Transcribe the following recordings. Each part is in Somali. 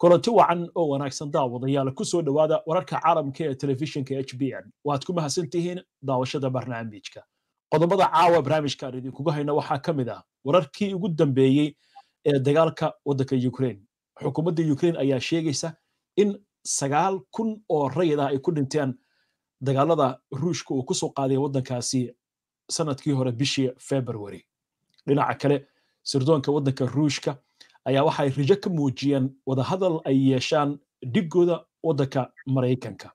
kolanti wacan oo wanaagsan daawadayaal kusoo dhowaada wararka caalamka ee telefishinka h b n waad ku mahadsantihiin daawashada barnaamijka qodobada caawa barnaamijkaan idinkugu hayna waxaa ka mid ah wararkii ugu dambeeyey ee dagaalka waddanka ukrain xukuumadda ukrain ayaa sheegaysa in sagaal kun oo rayid ah ay ku dhinteen dagaalada ruushka uu kusoo qaaday waddankaasi sanadkii hore bishii february dhinaca kale sirdoonka waddanka ruushka ayaa waxay rijo ka muujiyeen wadahadal ay yeeshaan dhiggooda waddanka maraykanka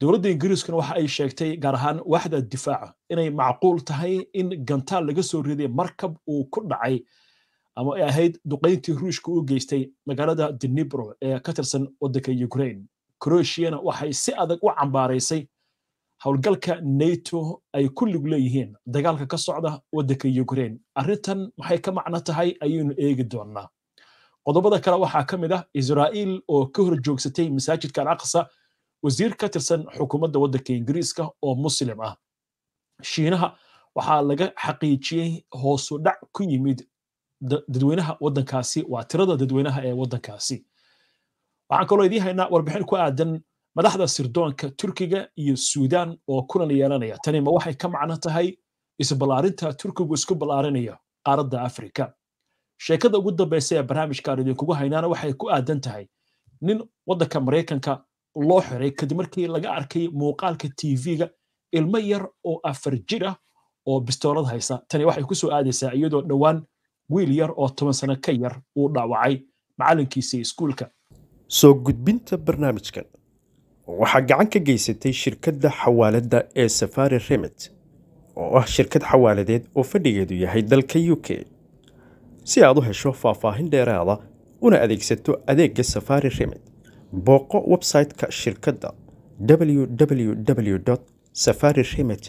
dowladda ingiriiskuna waxa ay sheegtay gaar ahaan waaxda difaaca inay macquul tahay in gantaal laga soo riday markab uu ku dhacay ama ay ahayd duqayntii ruushka u geystay magaalada denibro ee ka tirsan waddanka ukrain kroeshiyana waxay si adag u cambaaraysay howlgalka nato ay kulligu leeyihiin dagaalka ka socda waddanka ukraine arrintan maxay ka macno tahay ayaynu eegi doonnaa qodobada kale waxaa ka mid ah israa'iil oo ka hor joogsatay masaajidka alaqsa wasiir ka tirsan xukuumadda waddanka ingiriiska oo muslim ah shiinaha waxaa laga xaqiijiyey hoosu dhac ku yimid dadweynaha waddankaasi waa tirada dadweynaha ee waddankaasi waxaan kaloo idiin haynaa warbixin ku aadan madaxda sirdoonka turkiga iyo suudan oo kulan yeelanaya tani ma waxay ka macno tahay isballaarinta turkigu isku ballaarinaya qaaradda afrika sheekada ugu dambaysa ee barnaamijkaan idinkugu haynaana waxay ku aadan tahay nin waddanka maraykanka loo xiray kadib markii laga arkay muuqaalka tv-ga ilmo yar oo afar jir ah oo bistoolad haysa tani waxay kusoo aadaysaa iyadoo dhowaan wiil yar oo toban sano ka yar uu dhaawacay macalinkiisa iskuulka soo gudbinta barnaamijkan waxaa gacan ka geysatay shirkadda xawaaladda ee safari remit oo ah shirkad xawaaladeed oo fadhigeedu yahay dalka u k si aad u hesho faahfaahin dheeraada una adeegsato adeegga safari remit booqo website-ka shirkadda www safari remit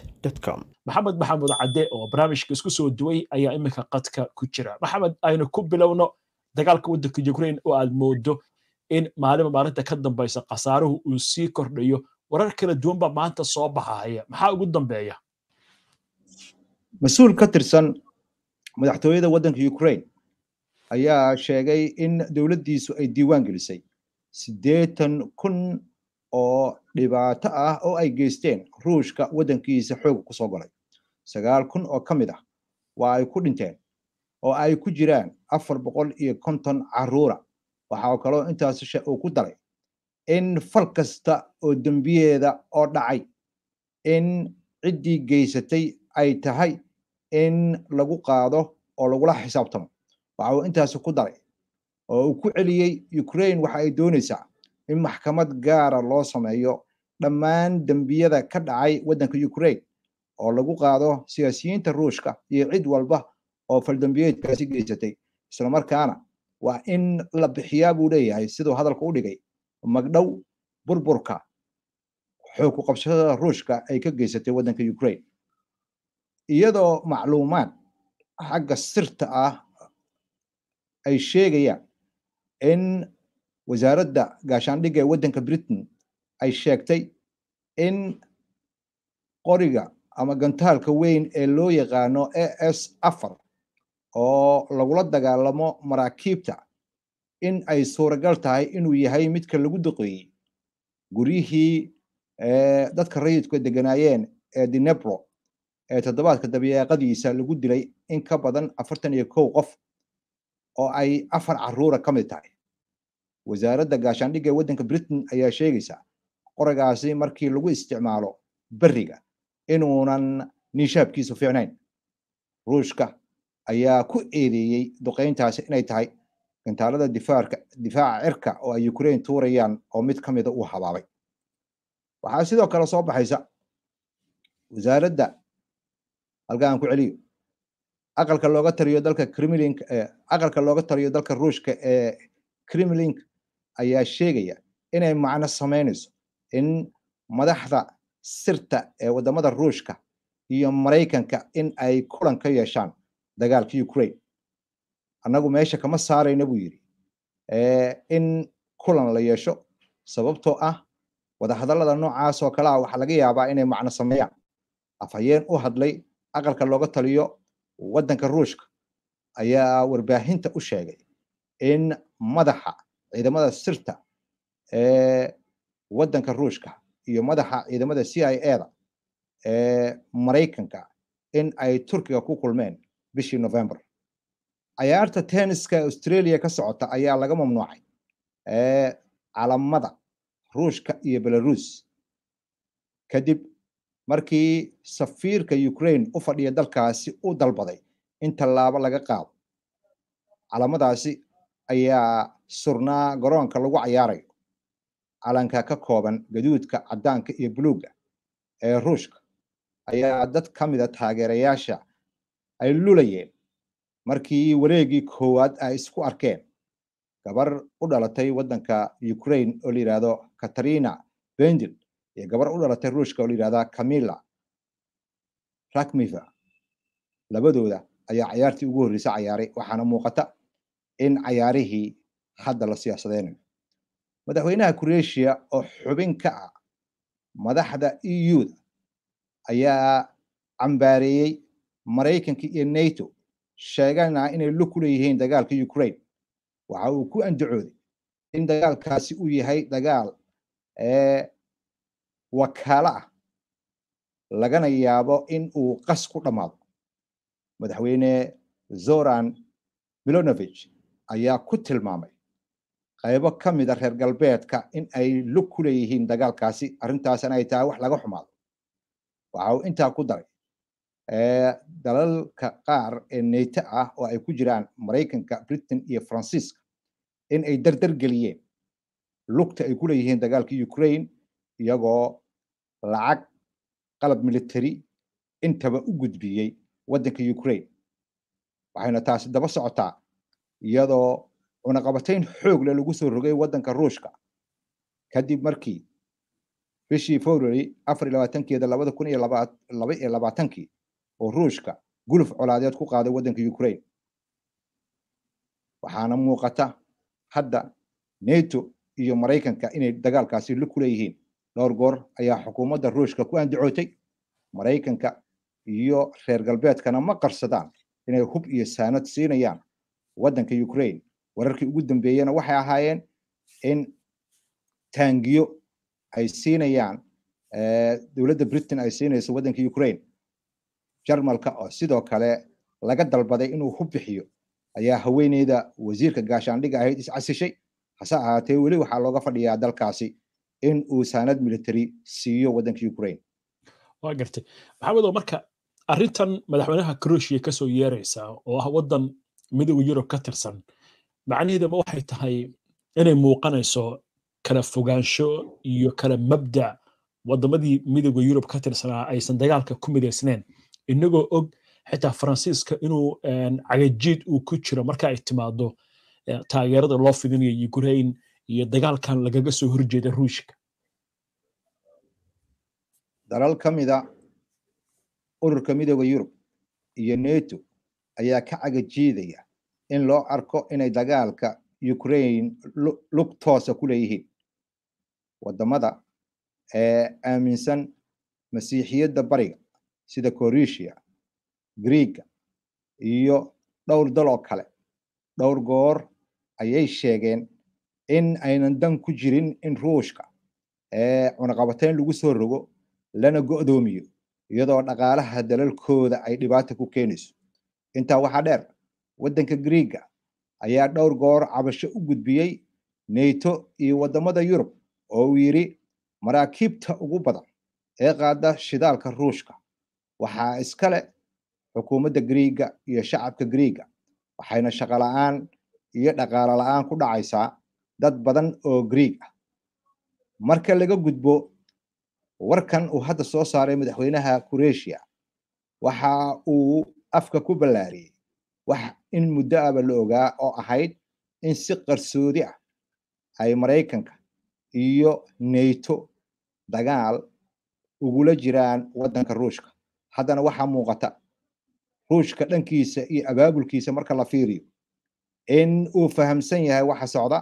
com maxamed maxamuud cadde oo barnaamijka isku soo duway ayaa iminka qadka ku jira maxamed aynu ku bilowno dagaalka wadanka ukrain oo aad moodo in maalima maalinta ka dambaysa khasaaruhu uu sii kordhayo warar kala duwan baa maanta soo baxaya maxaa ugu dambeeya mas-uul ka tirsan madaxtooyada waddanka ukraine ayaa sheegay in dowladdiisu ay diiwaan gelisay siddeetan kun oo dhibaato ah oo ay geysteen ruushka waddankiisa xoog ku soo galay sagaal kun oo ka mid ah waa ay ku dhinteen oo ay ku jiraan afar boqol iyo konton caruura waxa kaloo kale intaas uu ku daray in fal kasta oo dembiyeeda oo dhacay in ciddii geysatay ay tahay in lagu qaado oo lagula xisaabtamo waxa uu intaasi ku daray oo uu ku celiyey ukraine waxa ay doonaysaa in maxkamad gaara loo sameeyo dhammaan dembiyada ka dhacay waddanka ukraine oo lagu qaado siyaasiyiinta ruushka iyo cid walba oo faldembiyeedkaasi geysatay isla markaana waa in la bixiyaa buu leeyahay siduu hadalka u dhigay magdhow burburka xoog ku qabsashada ruushka ay ka geysatay waddanka ukraine iyadoo macluumaad xagga sirta ah ay sheegayaan in wasaaradda gaashaandhigga ee waddanka britain ay sheegtay in qoriga ama gantaalka weyn ee loo yaqaano a s afar oo lagula dagaalamo maraakiibta in ay suuragal tahay inuu yahay midka lagu duqeeyey guryihii dadka rayidku deganaayeen ee dinebro ee toddobaadka dabyeeqadiisa lagu dilay in ka badan afartan iyo kow qof oo ay afar caruura ka mid tahay wasaaradda gaashaandhigga ee waddanka britain ayaa sheegaysa qoragaasi markii lagu isticmaalo berriga inuunan nishaabkiisu fiicnayn ruushka ayaa ku eedeeyey duqeyntaasi inay tahay gantaalada difaarka difaaca cirka oo ay ukrein tuurayaan oo mid ka mida uu habaabay waxaa sidoo kale soo baxaysa wasaaradda halka aan ku celiyo aqalka looga tariyo dalka kremlink eh, aqalka looga tariyo dalka ruushka ee kremlink ayaa sheegaya inay macno samaynayso in madaxda sirta ee waddamada ruushka iyo maraykanka in ay kulan ka yeeshaan dagaalka ukraine annagu meesha kama saarayna buu yidhi in kulan la yeesho sababtoo ah wadahadallada noocaasoo kale a ah waxaa laga yaabaa inay macno sameeyaan afhayeen u hadlay aqalka looga taliyo waddanka ruushka ayaa warbaahinta u sheegay in madaxa ciidamada sirta ee waddanka ruushka iyo madaxa ciidamada c i a da ee maraykanka in ay turkiga ku kulmeen bishii november cayaarta tenniska australia ka socota ayaa laga mamnuucay calamada ruushka iyo belaruus kadib markii safiirka ukraine u fadhiya dalkaasi u dalbaday in tallaabo laga qaado calamadaasi ayaa surnaa garoonka lagu cayaarayo calanka ka kooban gaduudka caddaanka iyo buluugga ee ruushka ayaa dad ka mida ah taageerayaasha ay lulayeen markii wareegii koowaad ay isku arkeen gabar u dhalatay waddanka ukrain oo la yidhahdo katarina bendil iyo gabar u dhalatay ruushka oo la yidhahda camilla rakmiva labadooda ayaa cayaartii ugu horreysa cayaaray waxaana muuqata in cayaarihii hadda la siyaasadeynayo madaxweynaha kureeshiya oo xubin ka ah madaxda e da ayaa cambaareeyey maraykanka iyo nato sheeganaa ah inay lo ku leeyihiin dagaalka ukraine waxa uu ku andacooday in dagaalkaasi uu yahay dagaal eh, wakaalo ah lagana yaabo in uu qas ku dhammaado madaxweyne zoran milonovich ayaa ku tilmaamay qaybo ka mid a ah reer galbeedka in ay lug ku leeyihiin dagaalkaasi arrintaasina ay tahay wax laga xumaado waxa uu intaa ku daray dalalka qaar ee neyto ah oo ay ku jiraan maraykanka britain iyo faransiiska in ay dardar geliyeen lugta ay ku leeyihiin dagaalka ukraine iyagoo lacag qalab military intaba u gudbiyey waddanka ukraine waxayna taasi daba socotaa iyadoo cunaqabatayn xoog leh lagu soo rogay waddanka ruushka kadib markii bishii february afar iyo labaatankiyada labada kun iyo laba iyo labaatankii oo ruushka guluf colaadeed ku qaaday waddanka ukraine waxaana muuqata hadda nato iyo maraykanka inay dagaalkaasi la kuleeyihiin dhowr goor ayaa xukuumadda ruushka ku andacootay maraykanka iyo reer galbeedkana ma qarsadaan inay hub iyo saanad siinayaan waddanka ukraine wararkii ugu dambeeyena waxay ahaayeen in taangiyo ay siinayaan eh, dowladda britain ay siinayso waddanka ukraine jarmalka oo sidoo kale laga dalbaday inuu ku bixiyo ayaa haweeneyda wasiirka gaashaandhiga ahayd iscasishay hase ahaatee weli waxaa looga fadhiyaa dalkaasi in uu saanad military siiyo waddanka ukraine waa gartay maxamed oo marka arrintan madaxweynaha croshia kasoo yeeraysaa oo ah waddan midowda yurub ka tirsan macnaheedama waxay tahay inay muuqanayso kala fogaansho iyo kala mabdac waddamadii midowda yurub ka tirsanaa aysan dagaalka ku midaysneen inagoo og xitaa faransiiska inuu cagajiid uu ku jiro marka ay timaado taageerada loo fidinayo ukrain iyo dagaalkan lagaga soo horjeeda ruushka dalal ka mida ah ururka midooda yurub iyo neto ayaa ka cagajiidaya in loo arko inay dagaalka ukrain lug toosa ku leeyihiin waddamada ee aaminsan masiixiyadda bariga sida koresia greega iyo dhowr dal oo kale dhowr goor ayay sheegeen in aynan dan ku jirin in ruushka cunaqabatayn lagu soo rogo lana go'doomiyo iyadoo dhaqaalaha dalalkooda ay dhibaata ku keenayso intaa waxaa dheer waddanka greega ayaa dhowr goor cabasho u gudbiyey nato iyo waddamada yurub oo uu yidhi maraakiibta ugu badan ee qaada shidaalka ruushka waxaa iskale xukuumadda griiga iyo shacabka griiga waxayna shaqo la'aan iyo dhaqaalo la'aan ku dhacaysaa dad badan oo griig ah marka laga gudbo warkan uu hadda soo saaray madaxweynaha kureshiya waxa uu afka ku ballaariyey wax in muddo aba la ogaa oo ahayd in si qarsoodi ah ay maraykanka iyo neyto dagaal ugula jiraan waddanka ruushka haddana waxaa muuqata ruushka dhankiisa iyo abaabulkiisa marka la fiiriyo in uu fahamsan yahay waxa socda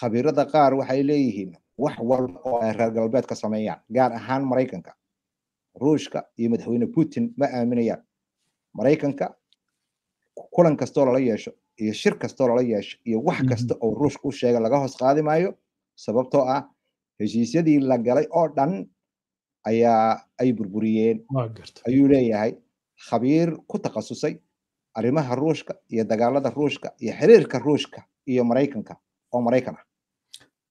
khabiirada qaar waxay leeyihiin wax walba oo ay reer galbeedka sameeyaan gaar ahaan maraykanka ruushka iyo madaxweyne putin ma aaminayaan maraykanka kulan kastoo lala yeesho iyo shir kastoo lala yeesho iyo wax mhm. kasta oo ruushka u sheega laga hoos qaadi maayo sababtoo ah heshiisyadii la galay oo dhan ayaa ay burburiyeen ayuu leeyahay khabiir ku takhasusay arrimaha ruushka iyo dagaalada ruushka iyo xiriirka ruushka iyo maraykanka oo maraykan ah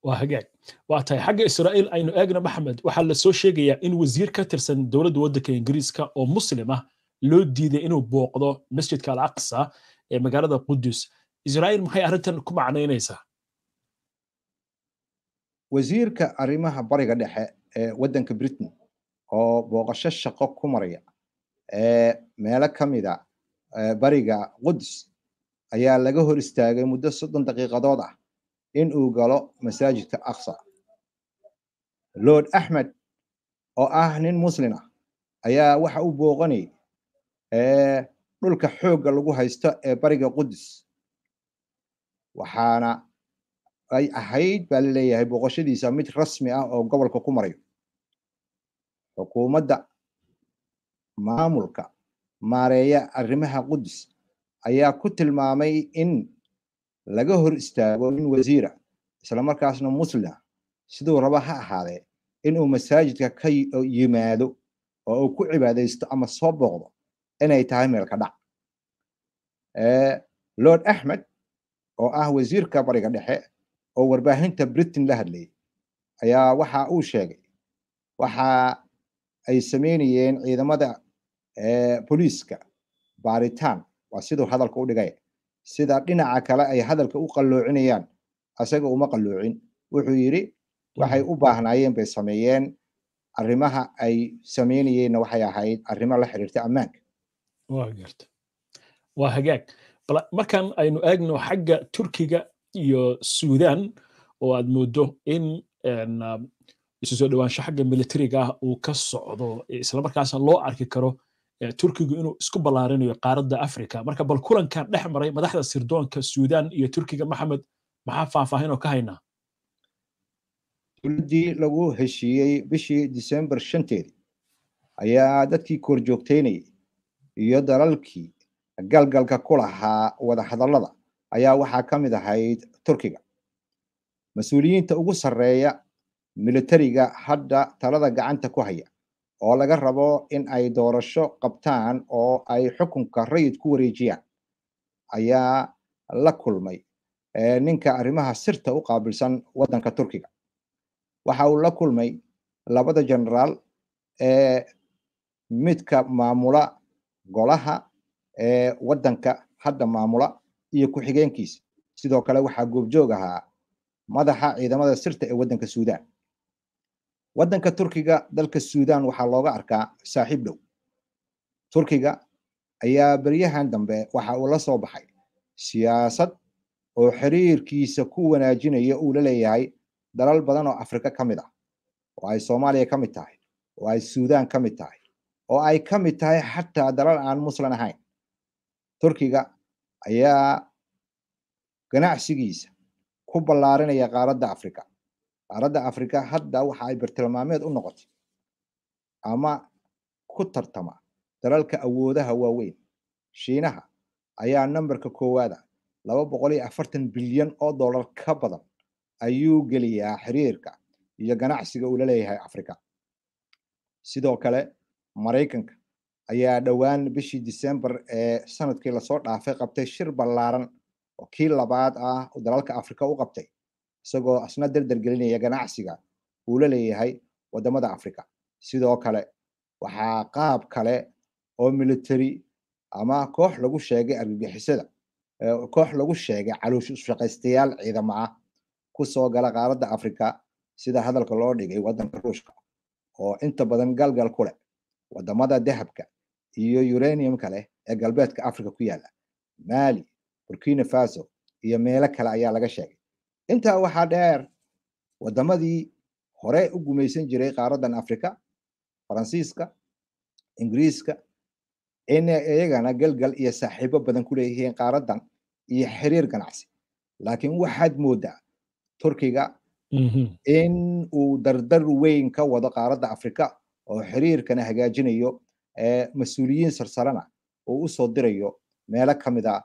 waa hagaag waa tahay xagga israa'iil aynu eegna maxamed waxaa lasoo sheegayaa in wasiir ka tirsan dowladda waddanka ingiriiska oo muslim ah loo diiday inuu booqdo masjidka alaqsa ee magaalada qudus israa'iil maxay arrintan ku macnaynaysaa wasiirka arrimaha bariga dhexe ee waddanka britain oo booqasho shaqo ku maraya ee meelo ka mida ah, bariga quds ayaa laga hor istaagay muddo soddon daqiiqadood ah in uu galo masaajidka aksa lord axmed oo ah nin muslin ah ayaa waxa u booqanayay dhulka xoogga lagu haysto ee bariga qudus waxaana ay ahayd baa laleeyahay booqashadiisa mid rasmi ah oo gobolka ku marayo xukuumadda maamulka maareeya arrimaha qudus ayaa ku tilmaamay in laga hor istaago nin wasiira islamarkaasna muslima siduu raba ha ahaadee inuu masaajidka ka yimaado oo uu ku cibaadaysto ama soo booqdo inay tahay meelka dhac lord axmed oo ah wasiirka bariga dhexe oo warbaahinta britain la hadlayay ayaa waxa uu sheegay waxaa ay sameynayeen ciidamada booliiska baaritaan waa siduu hadalka u dhigay sida dhinaca kale ay hadalka u qalloocinayaan asaga uma qalloocin wuxuu yidhi waxay u baahnaayeen bay sameeyeen arrimaha ay sameynayeenna waxay ahayd arrimo la xiriirta ammaanka waa garta waa hagaag bal markan aynu eegno xagga turkiga iyo suudan oo aad mooddo in isu soo dhawaansho xagga militariga ah uu ka socdo eh, islamarkaasna loo arki karo eh, turkigu inuu isku ballaarinayo qaaradda africa marka bal kulankan dhex maray madaxda sirdoonka suudan iyo turkiga maxamed maxaa oo ka haynaa dowladdii lagu heshiiyey bishii disembar shanteedii ayaa dadkii korjoogtaynayay iyo dalalkii galgalka ku lahaa wadahadallada ayaa waxaa ka mid ahayd turkiga mas-uuliyiinta ugu sarreeya militariga hadda talada gacanta ku haya oo laga rabo in ay doorasho qabtaan oo ay xukunka rayid ku wareejiyaan ayaa la kulmay ninka arrimaha sirta u qaabilsan waddanka turkiga waxa uu la kulmay labada generaal ee midka maamula golaha ee waddanka hadda maamula iyo ku-xigeenkiisa sidoo kale waxaa goobjoog ahaa madaxa ciidamada sirta ee waddanka suudaan waddanka turkiga dalka suudan waxaa looga arkaa saaxiib dhow turkiga ayaa beryahan dambe waxa uu la soo baxay siyaasad oo xiriirkiisa ku wanaajinaya uu la leeyahay dalal badan oo afrika ka mid ah oo ay soomaaliya ka mid tahay oo ay suudaan ka mid tahay oo ay ka mid tahay xataa dalal aan muslan ahayn turkiga ayaa ganacsigiisa ku ballaarinaya qaaradda afrika qaaradda africa hadda waxa ay bartilmaameed u noqotay ama ku tartama dalalka awoodaha waaweyn shiinaha ayaa nambarka koowaada laba boqol iyo afartan bilyan oo dollar ka badan ayuu geliyaa xiriirka iyo ganacsiga uula leeyahay africa sidoo kale maraykanka ayaa dhowaan bishii disembar ee sanadkii lasoo dhaafay qabtay shir ballaaran oo kii labaad ah dalalka africa u qabtay isagoo isna gelinaya ganacsiga uu la leeyahay wadamada africa sidoo kale waxaa qaab kale oo military ama koox lagu sheegay argagixisada koox lagu sheegay caluush isshaqaystayaal ciidamo ah ku soo gala qaaradda africa sida hadalka loo dhigay wadanka ruushka oo inta badan galgal ku leh waddamada dahabka iyo uranium kale ee galbeedka africa ku yaala mali burkina faso iyo meelo kale ayaa laga sheegay intaa waxaa dheer waddamadii hore u gumaysan jiray qaaraddan afrika faransiiska ingiriiska inay iyagana galgal iyo saaxiibo badan ku leeyihiin qaaraddan iyo xiriir ganacsi laakiin waxaad mooddaa turkiga mhm. in uu dardar weyn ka wado qaaradda afrika oo xiriirkana hagaajinayo mas-uuliyiin sarsarena uu u soo dirayo meelo ka mid a ah.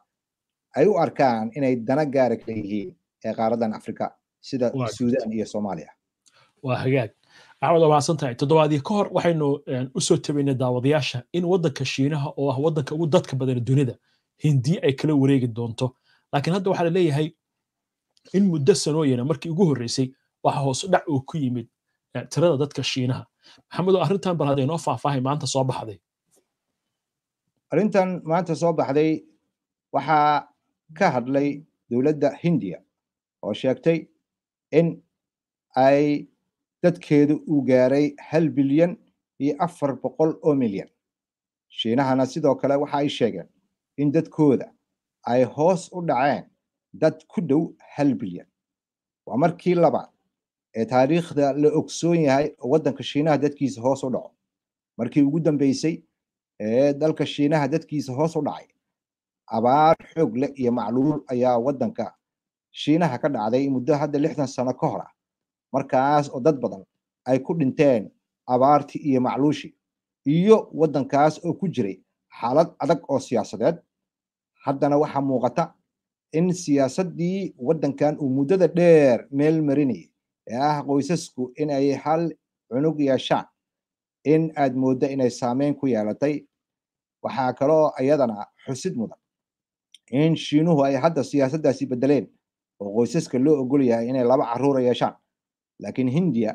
ay u arkaan inay dana gaara leeyihiin ee qaaradan afrika sida suudan iyo soomaaliya waa hagaag axmed waa mahadsantahay toddobaadii ka hor waxaynu usoo tabaynay daawadayaasha in waddanka shiinaha oo ah waddanka ugu dadka badan dunida hindiya ay kala wareegi doonto laakiin hadda waxaa la leeyahay in muddo sanooyana markii ugu horreysay waxa hoos dhac oo ku yimid tirada dadka shiinaha maxamedoo arrintan bal haday noo faahfaahay maanta soo baxday arrintan maanta soo baxday waxaa ka hadlay dowladda hindiya oo sheegtay in ay dadkeedu uu gaaray hal bilyan iyo afar boqol oo milyan shiinahana sidoo kale waxa ay sheegeen in dadkooda ay hoos u dhaceen dad ku dhow hal bilyan waa markii labaad ee taariikhda la ogsoon yahay waddanka shiinaha dadkiisa hoos u dhaco markii ugu dambeysay ee dalka shiinaha dadkiisa hoos u dhacay abaar xoog leh iyo macluul ayaa waddanka shiinaha ka dhacday muddo hadda lixdan sano ka hor ah markaas oo dad badan ay ku dhinteen abaarti iyo macluushi iyo waddankaas oo ku jiray xaalad adag oo siyaasadeed haddana waxaa muuqata in siyaasaddii waddankan uu muddada dheer meel marinayay ee ah qoysasku in ay hal cunug yeeshaan in aad mooddo inay saameyn ku yeelatay waxaa kaloo iyadana xusid mudan in shiinuhu ay hadda siyaasaddaasi beddeleen oo qoysaska loo ogol yahay inay laba caruura yeeshaan laakiin hindiya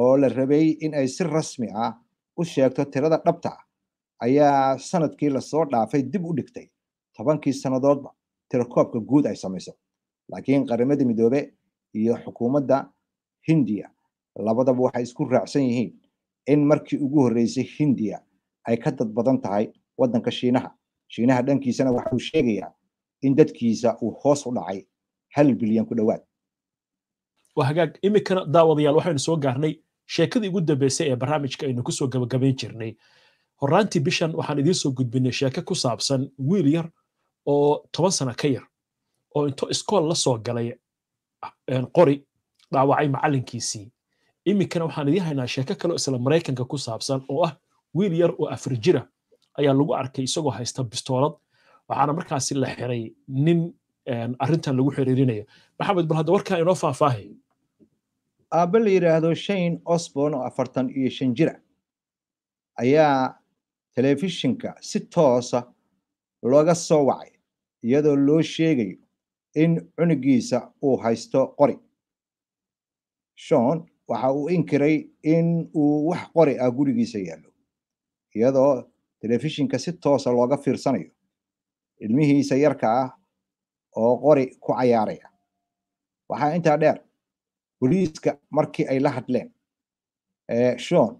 oo la rabay in ay si rasmi ah u sheegto tirada dhabta ah, ayaa sanadkii lasoo dhaafay dib u dhigtay tobankii sannadoodba tirakoobka guud ay samayso laakiin qaramada midoobe iyo xukuumadda hindiya labadaba waxay isku raacsan yihiin in markii ugu horreysay hindiya ay ka dad badan tahay waddanka shiinaha shiinaha dhankiisana waxa uu sheegayaa in dadkiisa uu hoos u dhacay hal bilyan ku dhowaad waa iminkana daawadayaal waxaynu soo gaarnay sheekadii ugu dambeysay ee barnaamijka aynu kusoo gabagabayn jirnay horraantii bishan waxaan idiin soo gudbinay sheeke ku saabsan wiil yar oo toban sana ka yar oo into iskool la soo galay qori dhaawacay macalinkiisii iminkana waxaan idiin haynaa sheeko kale isla maraykanka ku saabsan oo ah wiil yar oo afar jira ayaa lagu arkay isagoo haysta bistoolad waxaana markaasi la xiray nin arintan lagu xiriirinayo maxamed bal hadda warkaa inoo faahfaahay aabbe la yidhaahdo shayn osborn oo afartan iyo shan jira ayaa telefishinka si toosa ah looga soo wacay iyadoo loo sheegayo in cunugiisa uu haysto qori shon waxa uu inkiray in uu wax qori ah gurigiisa yaallo iyadoo telefishinka si toosa looga fiirsanayo ilmihiisa yarka ah oo qori ku cayaaraya waxaa intaa dheer boliiska markii ay la hadleen shon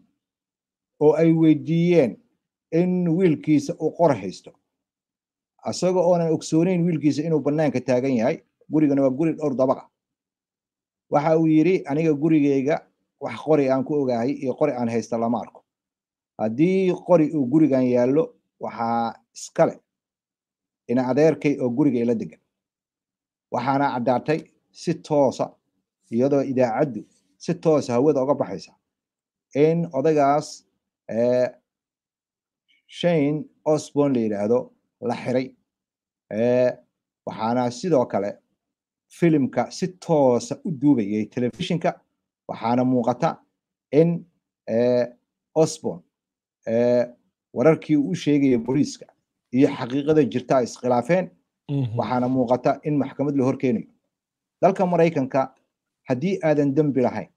oo ay weydiiyeen in wiilkiisa uu qor haysto isaga oonan ogsooneyn wiilkiisa inuu bannaanka taagan yahay gurigana waa guri dhowr dabaqa ah. waxa uu yidhi aniga gurigeyga wax qori aan ku ogaahay iyo qori aan haysta lama arko haddii qori uu gurigan yaallo waxaa iskale in adeerkay oo gurigay la degan waxaana caddaatay si toosa iyadoo idaacaddu si toosa ah hawada oga baxaysa in odagaas shane osborn la yidhaahdo la xiray waxaana sidoo kale filimka si toosa u duubayay telefishinka waxaana muuqata in osborn wararkii u sheegaya boliiska iyo xaqiiqada jirta ay iskhilaafeen Mhm. waxaana muuqata in maxkamad la horkeenayo dalka maraykanka haddii aadan dembi lahayn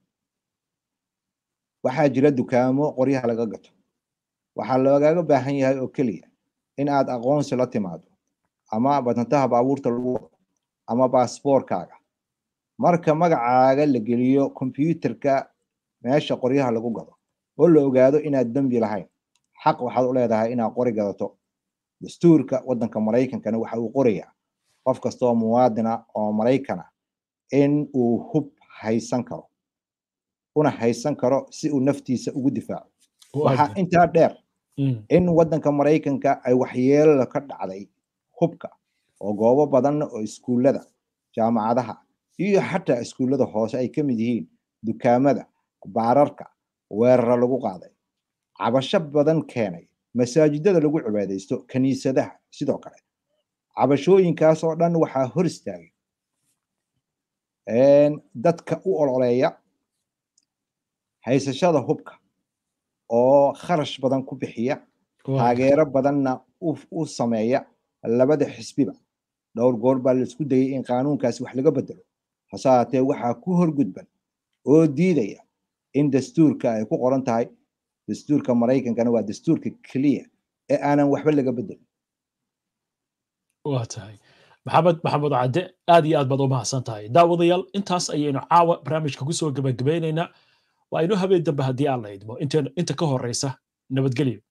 waxaa jira dukaamo qoryaha laga gato waxaa loogaaga baahan yahay oo keliya in aad aqoonsi la timaado ama batantaha baabuurta lagu wado ama baasboorkaaga marka magacaaga la geliyo kombyuutarka meesha qoryaha lagu gado oo la ogaado inaad dembi lahayn xaq waxaad u leedahay inaad qori gadato dastuurka wadanka maraykankana waxa uu qoraya qof kastaoo muwaadina oo maraykana in uu hub haysan karo una haysan karo si uu naftiisa ugu difaaco waxaa intaa dheer mm. in waddanka maraykanka ay waxyeelo ka dhacday hubka oo goobo badanna oo iskuullada jaamacadaha iyo xataa iskuullada hoose ay ka mid yihiin dukaamada baararka weerara lagu qaaday cabasho badan keenay masaajidada lagu cibaadaysto kaniisadaha sidoo kale cabashooyinkaas oo dhan waxaa hor istaagay dadka u ololeeya haysashada hubka oo kharash badan ku bixiya taageero badanna u sameeya labada xisbiba dhowr goor baa laisku dayay in qaanuunkaasi wax laga bedelo hase haatee waxaa ku horgudban oo diidaya in dastuurka ay ku qoran tahay dastuurka maraykankana waa dastuurka keliya ee aanan waxba laga bedelin wa tahay maxamed maxamuud cadde aad iyo aad baad u mahadsan tahay daawadayaal intaas ayaynu caawa barnaamijka kusoo gebagabaynaynaa waa inuu habeen dambe haddii aan la idmo inta ka horeysa nabadgelyo